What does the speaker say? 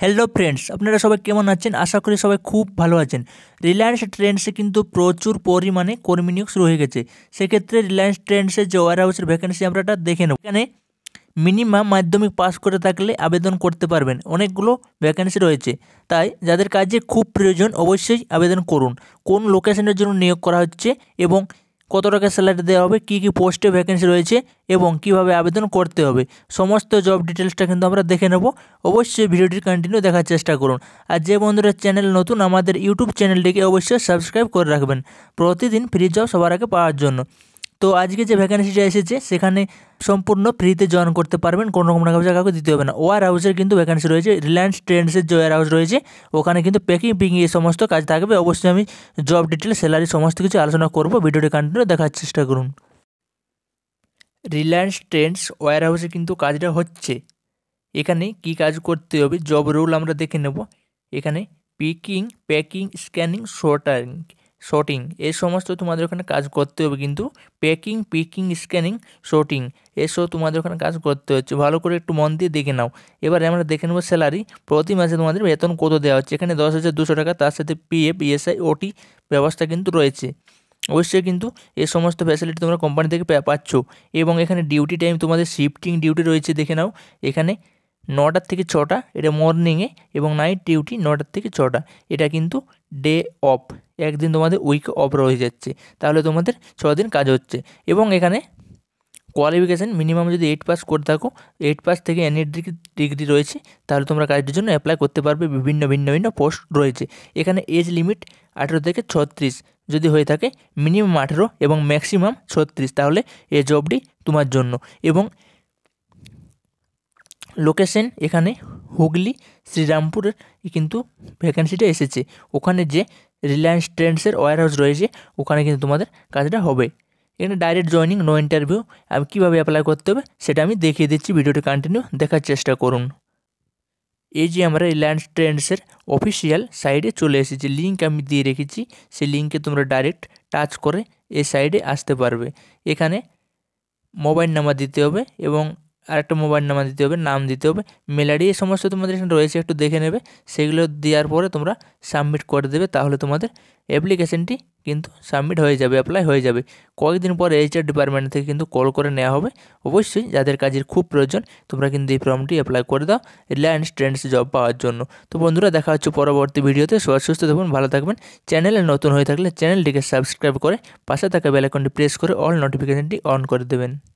hello friends আপনারা সবাই কেমন আছেন আশা করি সবাই খুব ভালো আছেন রিলায়েন্স ট্রেন্ডসে কিন্তু প্রচুর পরিমাণে কর্মী নিয়োগ শুরু হয়ে গেছে সেক্ষেত্রে রিলায়েন্স ট্রেন্ডসের যে ওয়ার হাউসের ভ্যাকেন্সি আমরা দেখে নেব এখানে মিনিমাম মাধ্যমিক পাস করে থাকলে আবেদন করতে পারবেন অনেকগুলো ভ্যাকেন্সি রয়েছে তাই যাদের কাজে খুব প্রয়োজন অবশ্যই আবেদন করুন কোন লোকেশনের জন্য নিয়োগ করা হচ্ছে এবং কত টাকা স্যালারি দেওয়া হবে কী কী পোস্টে ভ্যাকেন্সি রয়েছে এবং কিভাবে আবেদন করতে হবে সমস্ত জব ডিটেলসটা কিন্তু আমরা দেখে নেব অবশ্যই ভিডিওটি কন্টিনিউ দেখার চেষ্টা করুন আর যে বন্ধুরা চ্যানেল নতুন আমাদের ইউটিউব চ্যানেলটিকে অবশ্যই সাবস্ক্রাইব করে রাখবেন প্রতিদিন ফ্রি জব সবার আগে পাওয়ার জন্য তো আজকে যে ভ্যাকেন্সিটা এসেছে সেখানে সম্পূর্ণ ফ্রিতে জয়েন করতে পারবেন কোনো রকম টাকা পয়সা কাউকে দিতে হবে না ওয়ার হাউসের কিন্তু ভ্যাকেন্সি রয়েছে রিলায়েন্স ট্রেন্ডসের যে ওয়ার হাউস রয়েছে ওখানে কিন্তু প্যাকিং পিকিং এই সমস্ত কাজ থাকবে অবশ্যই আমি জব ডিটেল স্যালারি সমস্ত কিছু আলোচনা করবো ভিডিওটি কন্টিনিউ দেখার চেষ্টা করুন রিলায়েন্স ট্রেন্ডস ওয়ার হাউসে কিন্তু কাজটা হচ্ছে এখানে কি কাজ করতে হবে জব রোল আমরা দেখে নেব এখানে পিকিং প্যাকিং স্ক্যানিং শর্টারিং শর্টিং এই সমস্ত তোমাদের ওখানে কাজ করতে হবে কিন্তু প্যাকিং পিকিং স্ক্যানিং শর্টিং এসব তোমাদের ওখানে কাজ করতে হচ্ছে ভালো করে একটু মন দিয়ে দেখে নাও এবারে আমরা দেখে নেবো স্যালারি প্রতি মাসে তোমাদের বেতন কত দেওয়া হচ্ছে এখানে দশ হাজার দুশো টাকা তার সাথে পিএফ ইএসআই ওটি ব্যবস্থা কিন্তু রয়েছে অবশ্যই কিন্তু এ সমস্ত ফ্যাসিলিটি তোমরা কোম্পানি থেকে পাচ্ছ এবং এখানে ডিউটি টাইম তোমাদের শিফটিং ডিউটি রয়েছে দেখে নাও এখানে নটার থেকে ছটা এটা মর্নিংয়ে এবং নাইট ডিউটি নটার থেকে ছটা এটা কিন্তু ডে অফ একদিন তোমাদের উইক অফ রয়ে যাচ্ছে তাহলে তোমাদের দিন কাজ হচ্ছে এবং এখানে কোয়ালিফিকেশান মিনিমাম যদি এইট পাস করে থাকো এইট পাস থেকে এনএড ডিগ্রি রয়েছে তাহলে তোমরা কাজটির জন্য অ্যাপ্লাই করতে পারবে বিভিন্ন ভিন্ন ভিন্ন পোস্ট রয়েছে এখানে এজ লিমিট আঠেরো থেকে ছত্রিশ যদি হয়ে থাকে মিনিমাম আঠেরো এবং ম্যাক্সিমাম ছত্রিশ তাহলে এই জবটি তোমার জন্য এবং লোকেশন এখানে হুগলি শ্রীরামপুরের কিন্তু ভ্যাকেন্সিটা এসেছে ওখানে যে রিলায়েন্স ট্রেন্ডসের ওয়ার হাউস রয়েছে ওখানে কিন্তু তোমাদের কাজটা হবে এখানে ডাইরেক্ট জয়নিং নো ইন্টারভিউ আমি কীভাবে অ্যাপ্লাই করতে হবে সেটা আমি দেখিয়ে দিচ্ছি ভিডিওটি কন্টিনিউ দেখার চেষ্টা করুন এই যে আমরা রিলায়েন্স ট্রেন্ডসের অফিসিয়াল সাইডে চলে এসেছি লিঙ্ক আমি দিয়ে রেখেছি সেই লিঙ্কে তোমরা ডাইরেক্ট টাচ করে এই সাইডে আসতে পারবে এখানে মোবাইল নাম্বার দিতে হবে এবং আর একটা মোবাইল নাম্বার দিতে হবে নাম দিতে হবে মেল আইডি এই সমস্ত তোমাদের এখানে রয়েছে একটু দেখে নেবে সেগুলো দেওয়ার পরে তোমরা সাবমিট করে দেবে তাহলে তোমাদের অ্যাপ্লিকেশনটি কিন্তু সাবমিট হয়ে যাবে অ্যাপ্লাই হয়ে যাবে কয়েকদিন পরে এইচআর ডিপার্টমেন্ট থেকে কিন্তু কল করে নেওয়া হবে অবশ্যই যাদের কাজের খুব প্রয়োজন তোমরা কিন্তু এই ফর্মটি অ্যাপ্লাই করে দাও রিলায়েন্স ট্রেন্ডস জব পাওয়ার জন্য তো বন্ধুরা দেখা হচ্ছে পরবর্তী ভিডিওতে সবাই সুস্থ থাকুন ভালো থাকবেন চ্যানেলে নতুন হয়ে থাকলে চ্যানেলটিকে সাবস্ক্রাইব করে পাশে থাকা বেলাইকনটি প্রেস করে অল নোটিফিকেশনটি অন করে দেবেন